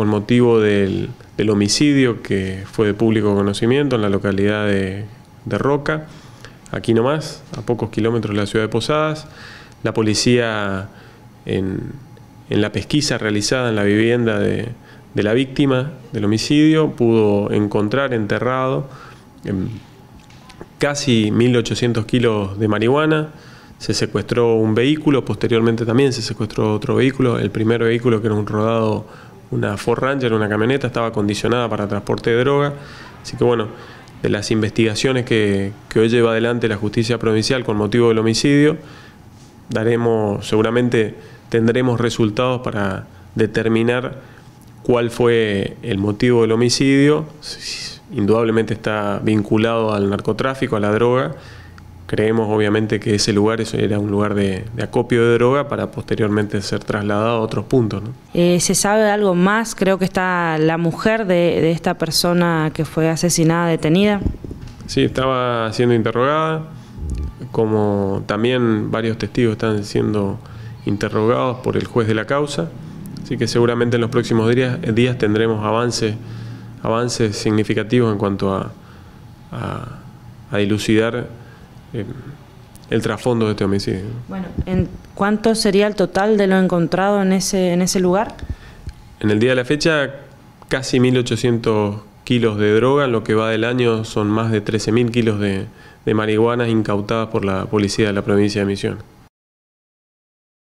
con motivo del, homicidio que fue de público conocimiento en la localidad de, Roca, aquí nomás, a pocos kilómetros de la ciudad de Posadas. La policía en, la pesquisa realizada en la vivienda de, la víctima del homicidio pudo encontrar enterrado casi 1.800 kilos de marihuana, se secuestró un vehículo, posteriormente también se secuestró otro vehículo, el primer vehículo que era un rodado una Ford Ranger, una camioneta, estaba condicionada para transporte de droga. Así que bueno, de las investigaciones que, que hoy lleva adelante la justicia provincial con motivo del homicidio, daremos, seguramente tendremos resultados para determinar cuál fue el motivo del homicidio. Indudablemente está vinculado al narcotráfico, a la droga, Creemos obviamente que ese lugar era un lugar de, acopio de droga para posteriormente ser trasladado a otros puntos. Eh, ¿Se sabe algo más? Creo que está la mujer de, esta persona que fue asesinada, detenida. Sí, estaba siendo interrogada, como también varios testigos están siendo interrogados por el juez de la causa, así que seguramente en los próximos días, días tendremos avances, avances significativos en cuanto a, a, a dilucidar eh, el trasfondo de este homicidio. Bueno, ¿en ¿cuánto sería el total de lo encontrado en ese, en ese lugar? En el día de la fecha, casi 1.800 kilos de droga, en lo que va del año son más de 13.000 kilos de, de marihuana incautadas por la policía de la provincia de misión.